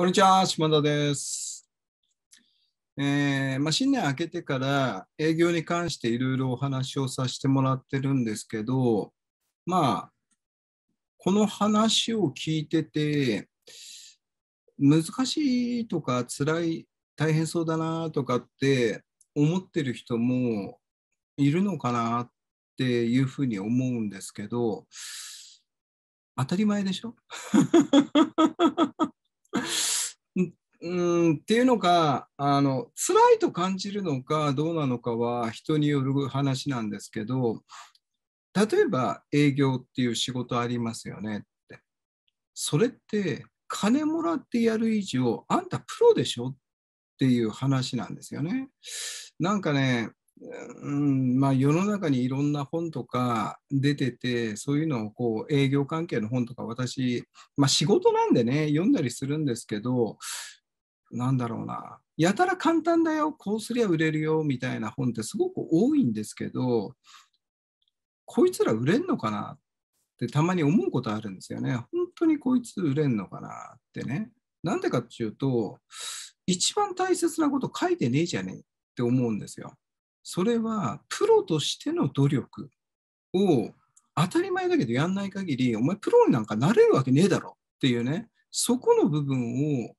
こんにちは、島田です。えー、まあ、新年明けてから営業に関していろいろお話をさせてもらってるんですけど、まあ、この話を聞いてて、難しいとか辛い、大変そうだなとかって思ってる人もいるのかなっていうふうに思うんですけど、当たり前でしょ うんっていうのがあの辛いと感じるのかどうなのかは人による話なんですけど例えば営業っていう仕事ありますよねってそれって金もらってやる以上あんたプロでしょっていう話なんですよね。なんかねうんまあ、世の中にいろんな本とか出ててそういうのをこう営業関係の本とか私、まあ、仕事なんでね読んだりするんですけどなんだろうな、やたら簡単だよ、こうすりゃ売れるよみたいな本ってすごく多いんですけど、こいつら売れんのかなってたまに思うことあるんですよね。本当にこいつ売れんのかなってね。なんでかっていうと、一番大切なこと書いてねえじゃねえって思うんですよ。それはプロとしての努力を当たり前だけどやんない限り、お前プロになんかなれるわけねえだろっていうね、そこの部分を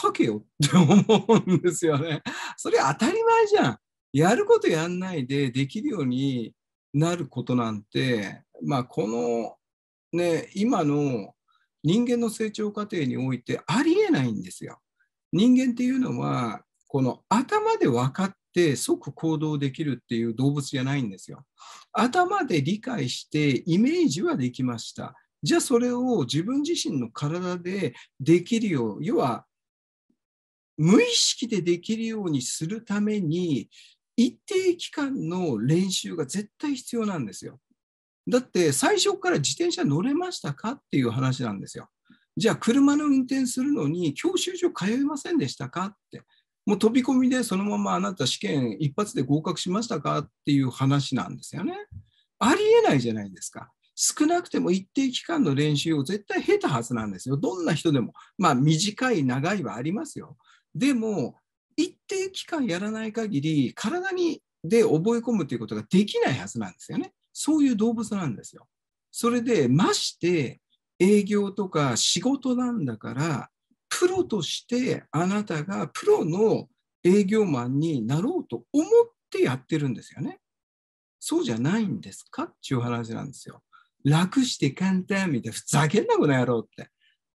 書けよって思うんですよね。それ当たり前じゃん。やることやんないでできるようになることなんて、まあ、この、ね、今の人間の成長過程においてありえないんですよ。人間っていうのはこの頭で分かって即行動できるっていう動物じゃないんですよ。頭で理解してイメージはできました。じゃあそれを自分自身の体でできるよう要は無意識でできるようにするために、一定期間の練習が絶対必要なんですよ。だって最初から自転車乗れましたかっていう話なんですよ。じゃあ車の運転するのに教習所通いませんでしたかって。もう飛び込みでそのままあなた試験一発で合格しましたかっていう話なんですよね。ありえないじゃないですか。少なくても一定期間の練習を絶対経たはずなんですよ。どんな人でも。まあ短い長いはありますよ。でも、一定期間やらない限り、体にで覚え込むということができないはずなんですよね。そういう動物なんですよ。それで、まして、営業とか仕事なんだから、プロとしてあなたがプロの営業マンになろうと思ってやってるんですよね。そうじゃないんですかっていう話なんですよ。楽して簡単みたいな、ふざけんなこの野郎って。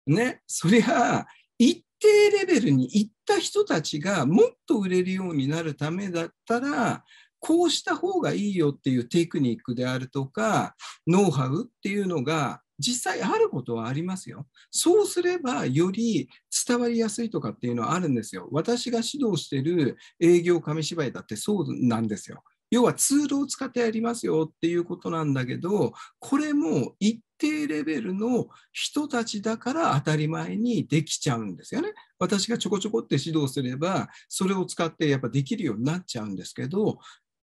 ね、そりゃ、一定レベルに一った人たちがもっと売れるようになるためだったらこうした方がいいよっていうテクニックであるとかノウハウっていうのが実際あることはありますよ。そうすればより伝わりやすいとかっていうのはあるんですよ。私が指導してる営業紙芝居だってそうなんですよ。要はツールを使ってやりますよっていうことなんだけど、これも一低レベルの人たちだから当たり前にできちゃうんですよね。私がちょこちょこって指導すれば、それを使ってやっぱできるようになっちゃうんですけど、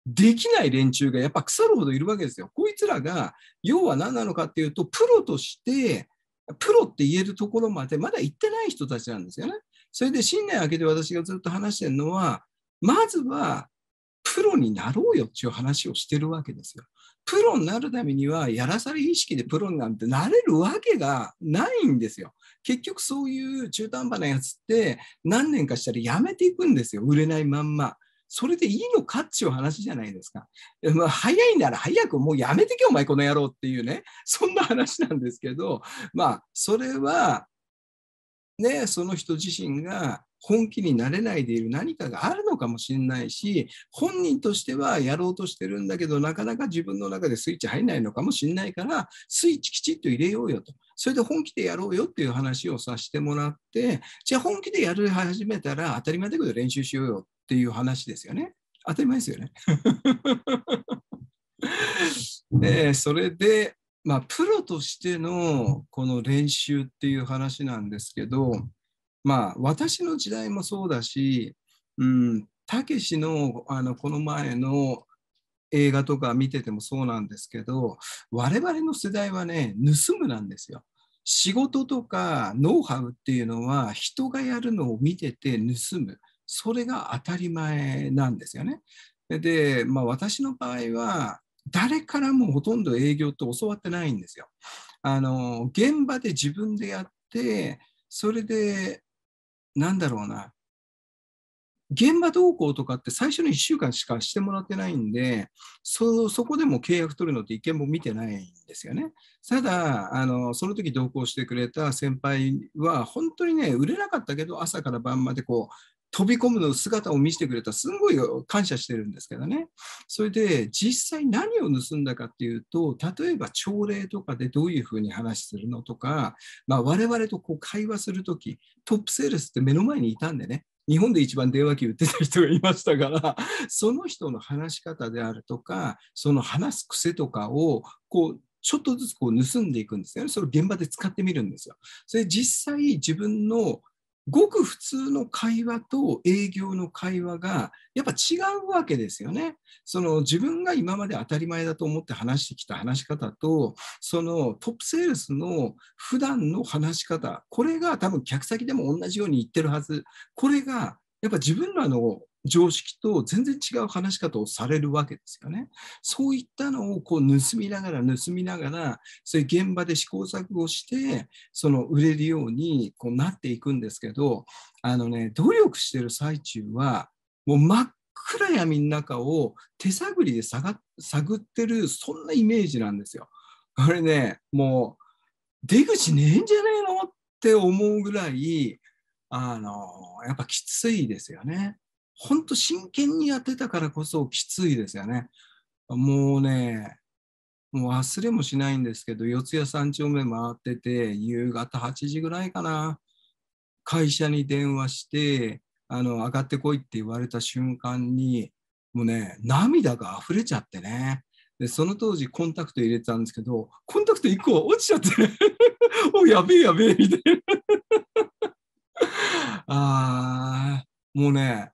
できない連中がやっぱ腐るほどいるわけですよ。こいつらが、要は何なのかっていうと、プロとして、プロって言えるところまでまだ行ってない人たちなんですよね。それで新年明けて私がずっと話してるのは、まずはプロになろうよっていう話をしてるわけですよ。プロになるためにはやらされ意識でプロになんてなれるわけがないんですよ。結局そういう中途半端なやつって何年かしたらやめていくんですよ売れないまんま。それでいいのかっちゅう話じゃないですか。まあ、早いなら早くもうやめてけお前この野郎っていうねそんな話なんですけどまあそれはねその人自身が本気になれないでいる何かがあるのかもしれないし、本人としてはやろうとしてるんだけど、なかなか自分の中でスイッチ入んないのかもしれないから、スイッチきちっと入れようよと。それで本気でやろうよっていう話をさせてもらって、じゃあ本気でやり始めたら当たり前だけど練習しようよっていう話ですよね。当たり前ですよね。で それで、まあ、プロとしてのこの練習っていう話なんですけど、まあ、私の時代もそうだし、うん、たけしのあのこの前の映画とか見ててもそうなんですけど、我々の世代はね、盗むなんですよ。仕事とかノウハウっていうのは人がやるのを見てて盗む。それが当たり前なんですよね。で、まあ、私の場合は、誰からもほとんど営業って教わってないんですよ。あの現場で自分でやって、それでなんだろうな、現場同行とかって最初の1週間しかしてもらってないんで、そそこでも契約取るのって一見も見てないんですよね。ただ、あのその時同行してくれた先輩は、本当にね、売れなかったけど、朝から晩までこ飛び込むの姿を見せてくれたすごい感謝してるんですけどねそれで実際何を盗んだかっていうと例えば朝礼とかでどういうふうに話するのとか、まあ、我々とこう会話するときトップセールスって目の前にいたんでね日本で一番電話機売ってた人がいましたからその人の話し方であるとかその話す癖とかをこうちょっとずつこう盗んでいくんですよね。それを現場で使ってみるんですよ。それ実際自分のごく普通の会話と営業の会話がやっぱ違うわけですよね。その自分が今まで当たり前だと思って話してきた話し方とそのトップセールスの普段の話し方これが多分客先でも同じように言ってるはずこれがやっぱ自分らの常識と全然違う話し方をされるわけですよね。そういったのをこう盗みながら盗みながら、そういう現場で試行錯誤して、その売れるようにこうなっていくんですけど、あのね、努力してる最中は、もう真っ暗闇の中を手探りで探ってる、そんなイメージなんですよ。これね、もう出口ねえんじゃねえのって思うぐらい、あの、やっぱきついですよね。本当真剣にやってたからこそきついですよね。もうね、もう忘れもしないんですけど、四谷三丁目回ってて、夕方8時ぐらいかな、会社に電話して、あの上がってこいって言われた瞬間に、もうね、涙が溢れちゃってね。で、その当時コンタクト入れてたんですけど、コンタクト1個落ちちゃって、ね、お、やべえやべえ、みたいな。あー、もうね、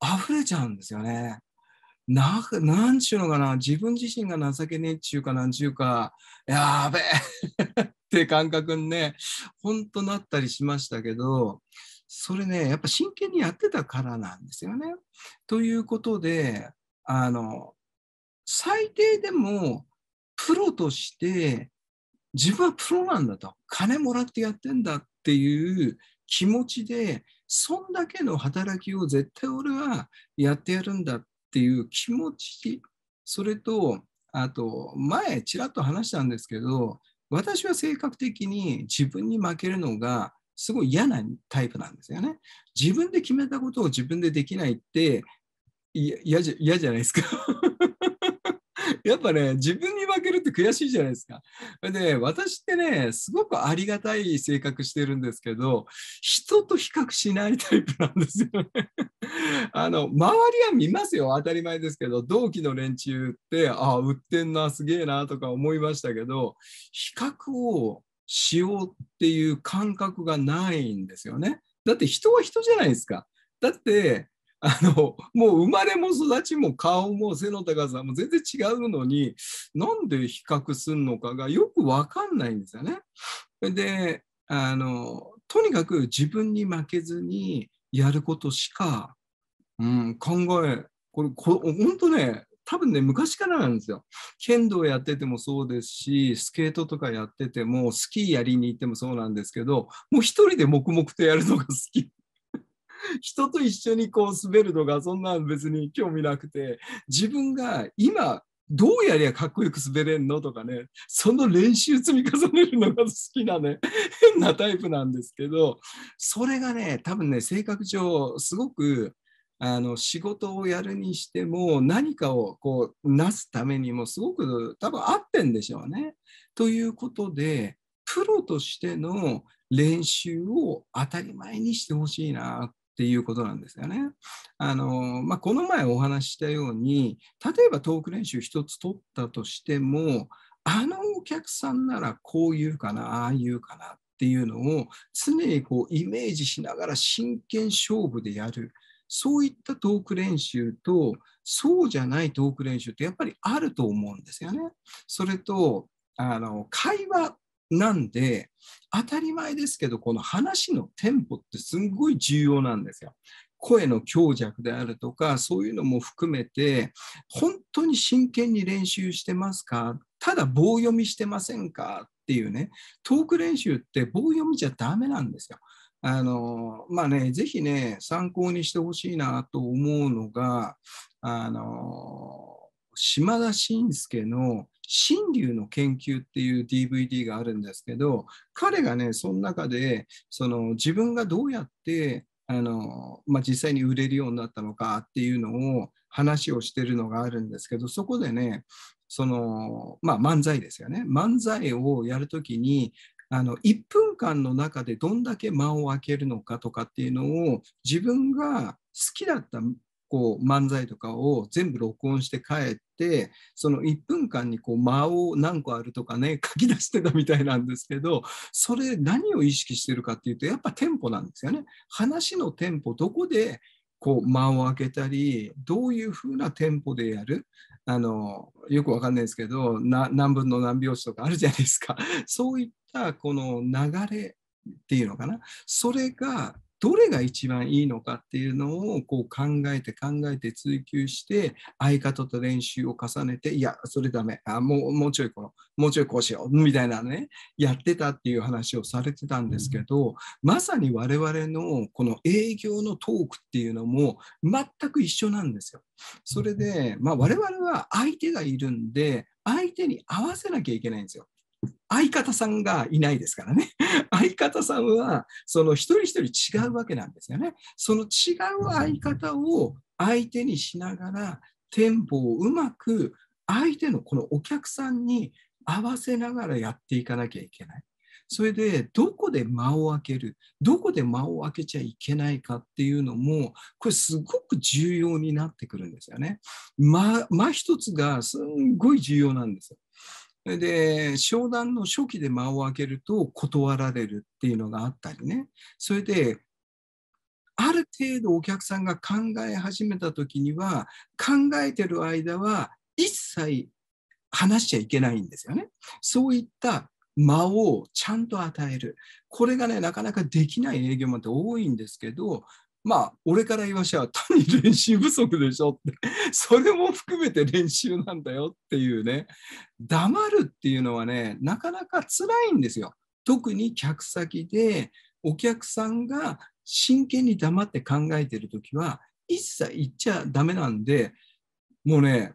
溢れちゃうんですよね。な、なんちゅうのかな、自分自身が情けねえっちゅうかなんちゅうか、やーべえ って感覚にね、ほんとなったりしましたけど、それね、やっぱ真剣にやってたからなんですよね。ということで、あの、最低でもプロとして自分はプロなんだと金もらってやってんだっていう気持ちでそんだけの働きを絶対俺はやってやるんだっていう気持ち、それと、あと、前、ちらっと話したんですけど、私は性格的に自分に負けるのがすごい嫌なタイプなんですよね。自分で決めたことを自分でできないって嫌じゃないですかやっぱね、自分に負けるって悔しいじゃないですか。で、私ってね、すごくありがたい性格してるんですけど、人と比較しないタイプなんですよね。あの、周りは見ますよ、当たり前ですけど、同期の連中って、ああ、売ってんな、すげえな、とか思いましたけど、比較をしようっていう感覚がないんですよね。だって人は人じゃないですか。だってあの、もう生まれも育ちも顔も背の高さも全然違うのに、なんで比較するのかがよくわかんないんですよね。で、あの、とにかく自分に負けずにやることしか、うん、考え、これ、こ本当ね、多分ね、昔からなんですよ。剣道やっててもそうですし、スケートとかやってても、スキーやりに行ってもそうなんですけど、もう一人で黙々とやるのが好き 人と一緒にこう滑るのがそんなん別に興味なくて自分が今どうやりゃかっこよく滑れんのとかね、その練習積み重ねるのが好きなね、変なタイプなんですけど、それがね、多分ね、性格上、すごく、あの仕事をやるにしても何かをこうなすためにもすごく多分合ってんでしょうね。ということでプロとしての練習を当たり前にしてほしいなっていうことなんですよね。あのまあ、この前お話ししたように例えばトーク練習1つ取ったとしてもあのお客さんならこう言うかなああ言うかなっていうのを常にこうイメージしながら真剣勝負でやる。そういったトーク練習と、そうじゃないトーク練習ってやっぱりあると思うんですよね。それと、あの会話なんで、当たり前ですけど、この話のテンポってすんごい重要なんですよ。声の強弱であるとか、そういうのも含めて、本当に真剣に練習してますかただ棒読みしてませんかっていうね、トーク練習って棒読みじゃダメなんですよ。あのまあね、ぜひね、参考にしてほしいなと思うのが、あの島田紳介の「新竜の研究」っていう DVD があるんですけど彼がねその中でその自分がどうやってあの、まあ、実際に売れるようになったのかっていうのを話をしてるのがあるんですけどそこでねその、まあ、漫才ですよね漫才をやるときにあの1分間の中でどんだけ間を空けるのかとかっていうのを自分が好きだったこう漫才とかを全部録音して帰ってその1分間にこう間を何個あるとかね 書き出してたみたいなんですけどそれ何を意識してるかっていうとやっぱテンポなんですよね。話のテンポどこでこう間を空けたりどういうふうなテンポでやるあのよくわかんないですけど何分の何拍子とかあるじゃないですかそういったこの流れっていうのかなそれがどれが一番いいのかっていうのをこう考えて考えて追求して相方と練習を重ねていやそれダメあもうもうちょいこのもうちょいこうしようみたいなねやってたっていう話をされてたんですけど、うん、まさに我々のこの営業のトークっていうのも全く一緒なんですよ。それで、まあ、我々は相手がいるんで相手に合わせなきゃいけないんですよ。相方さんがいないですからね。相方さんは、その一人一人違うわけなんですよね。その違う相方を相手にしながら、テンポをうまく相手のこのお客さんに合わせながらやっていかなきゃいけない。それでどこで間を空けるどこで間を空けちゃいけないかっていうのもこれすごく重要になってくるんですよね。間間一つがすんごい重要なんですよ。それで商談の初期で間を空けると断られるっていうのがあったりねそれである程度お客さんが考え始めた時には考えてる間は一切話しちゃいけないんですよね。そういった間をちゃんと与える。これがね、なかなかできない営業マンって多いんですけど、まあ、俺から言わしは単に練習不足でしょって、それも含めて練習なんだよっていうね、黙るっていうのはね、なかなか辛いんですよ。特に客先でお客さんが真剣に黙って考えてる時は、一切言っちゃダメなんで、もうね、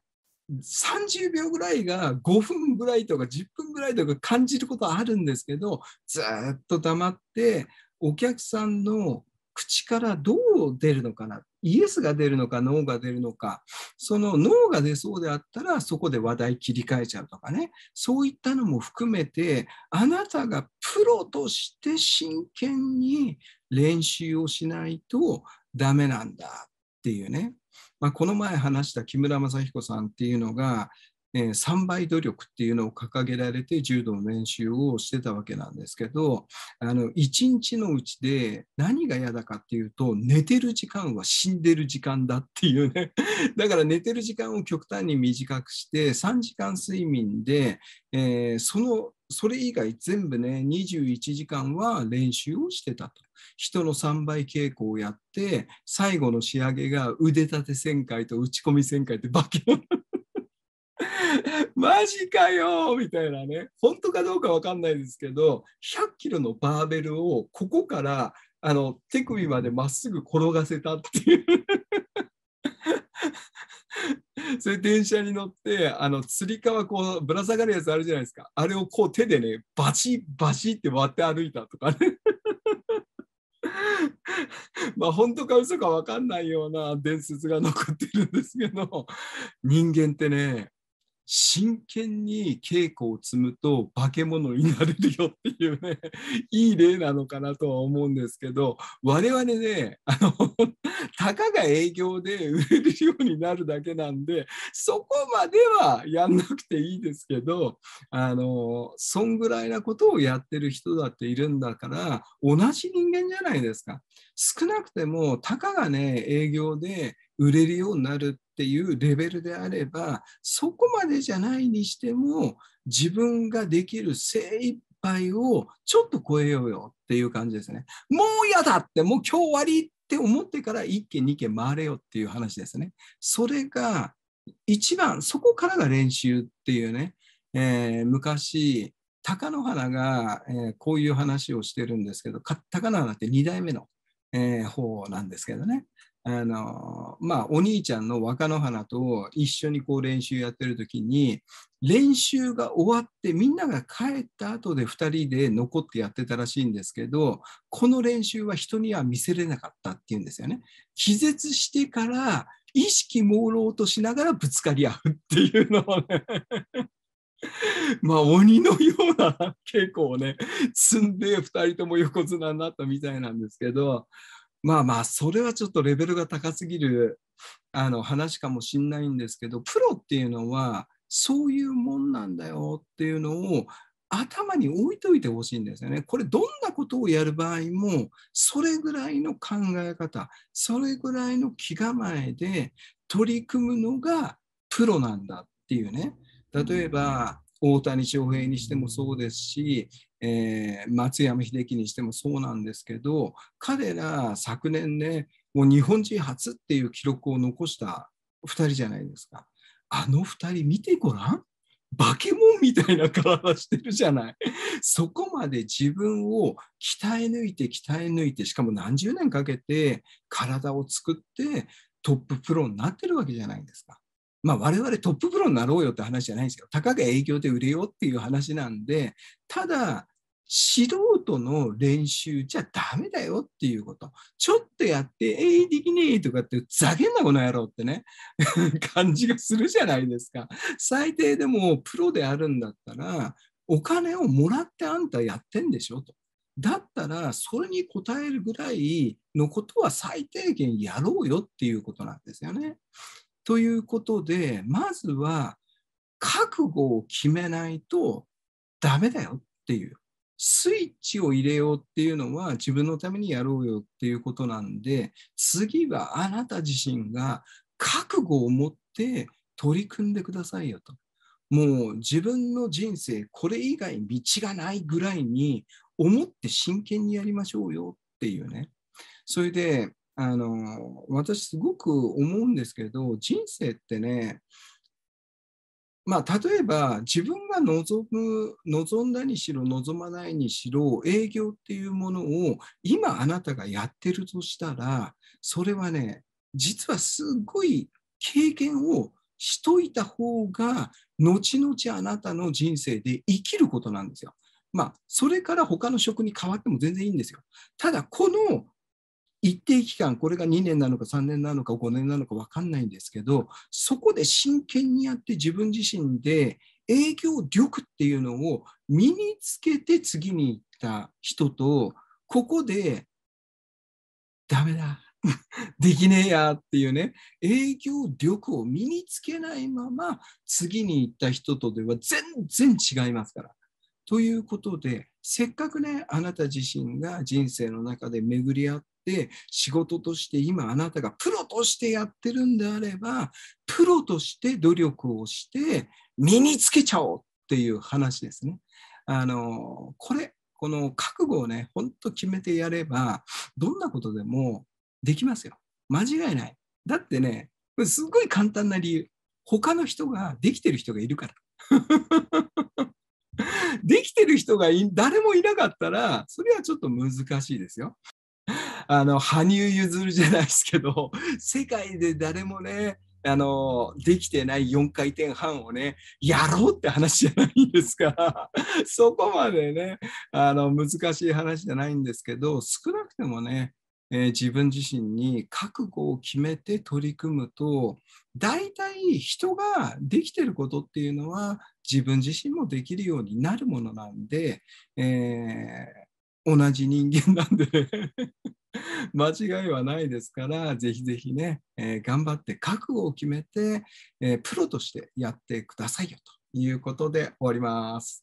30秒ぐらいが5分ぐらいとか10分ぐらいとか感じることはあるんですけど、ずっと黙って、お客さんの口からどう出るのかなイエスが出るのかノーが出るのかそのノーが出そうであったらそこで話題切り替えちゃうとかねそういったのも含めてあなたがプロとして真剣に練習をしないとダメなんだっていうね、まあ、この前話した木村正彦さんっていうのが3倍努力っていうのを掲げられて柔道の練習をしてたわけなんですけどあの1日のうちで何が嫌だかっていうと寝てる時間は死んでる時間だっていうね だから寝てる時間を極端に短くして3時間睡眠で、えー、そのそれ以外全部ね21時間は練習をしてたと人の3倍稽古をやって最後の仕上げが腕立て旋回と打ち込み旋回って化け物 マジかよみたいなね、本当かどうか分かんないですけど、100キロのバーベルをここからあの手首までまっすぐ転がせたっていう それ電車に乗ってあのつり革こうぶら下がるやつあるじゃないですかあれをこう手でねバチバチって割って歩いたとかね まあ本当か嘘か分かんないような伝説が残ってるんですけど人間ってね真剣に稽古を積むと化け物になれるよっていうね いい例なのかなとは思うんですけど我々ねあの たかが営業で売れるようになるだけなんでそこまではやんなくていいですけどあのそんぐらいなことをやってる人だっているんだから同じ人間じゃないですか。少なくてもたかがね営業で売れるようになるっていうレベルであればそこまでじゃないにしても自分ができる精一杯をちょっと超えようよっていう感じですね。もう嫌だってもう今日終わりって思ってから1軒2軒回れよっていう話ですね。それが一番そこからが練習っていうね、えー、昔貴乃花が、えー、こういう話をしてるんですけど貴乃花って2代目の、えー、方なんですけどねあのまあ、お兄ちゃんの若野花と一緒にこう練習やってる時に練習が終わってみんなが帰った後で2人で残ってやってたらしいんですけどこの練習は人には見せれなかったっていうんですよね。気絶してから意識朦朧としながらぶつかり合うっていうのをねまあ鬼のような稽古をね積んで2人とも横綱になったみたいなんですけどまあまあ、それはちょっとレベルが高すぎるあの話かもしんないんですけど、プロっていうのは、そういうもんなんだよっていうのを頭に置いといてほしいんですよね。これ、どんなことをやる場合も、それぐらいの考え方、それぐらいの気構えで取り組むのがプロなんだっていうね。例えば、大谷翔平にしてもそうですし、えー、松山英樹にしてもそうなんですけど彼ら昨年ねもう日本人初っていう記録を残した2人じゃないですかあの2人見てごらん化け物みたいな体してるじゃない。そこまで自分を鍛え抜いて鍛え抜いて、しかも何十年かけて体を作ってトッププロになってるわけじゃないですか。まあ、我々トッププロになろうよって話じゃないんですよ。たかが営業で売れようっていう話なんで、ただ、素人の練習じゃダメだよっていうこと。ちょっとやって、ええー、できねえとかって、ざけんなこの野郎ってね、感じがするじゃないですか。最低でもプロであるんだったら、お金をもらってあんたやってんでしょと。だったら、それに応えるぐらいのことは最低限やろうよっていうことなんですよね。ということで、まずは覚悟を決めないとダメだよっていう。スイッチを入れようっていうのは自分のためにやろうよっていうことなんで、次はあなた自身が覚悟を持って取り組んでくださいよと。もう自分の人生、これ以外道がないぐらいに思って真剣にやりましょうよっていうね。それで、あの私すごく思うんですけど人生ってねまあ、例えば自分が望む望んだにしろ望まないにしろ営業っていうものを今あなたがやってるとしたらそれはね実はすごい経験をしといた方が後々あなたの人生で生きることなんですよ。まあそれから他の職に変わっても全然いいんですよ。ただこの一定期間、これが2年なのか3年なのか5年なのか分かんないんですけど、そこで真剣にやって自分自身で営業力っていうのを身につけて次に行った人と、ここでダメだ、できねえやっていうね、営業力を身につけないまま次に行った人とでは全然違いますから。ということで、せっかくね、あなた自身が人生の中で巡り合って、仕事として今あなたがプロとしてやってるんであれば、プロとして努力をして身につけちゃおうっていう話ですね。あの、これ、この覚悟をね、ほんと決めてやれば、どんなことでもできますよ。間違いない。だってね、すごい簡単な理由。他の人が、できてる人がいるから。できてる人が誰もいなかったら、それはちょっと難しいですよ。あの、羽生結弦じゃないですけど、世界で誰もね、あの、できてない4回転半をね、やろうって話じゃないんですから、そこまでね、あの、難しい話じゃないんですけど、少なくてもね、えー、自分自身に覚悟を決めて取り組むと大体人ができてることっていうのは自分自身もできるようになるものなんで、えー、同じ人間なんで、間違いはないですから、ぜひぜひね、えー、頑張って覚悟を決めて、えー、プロとしてやってくださいよということで終わります。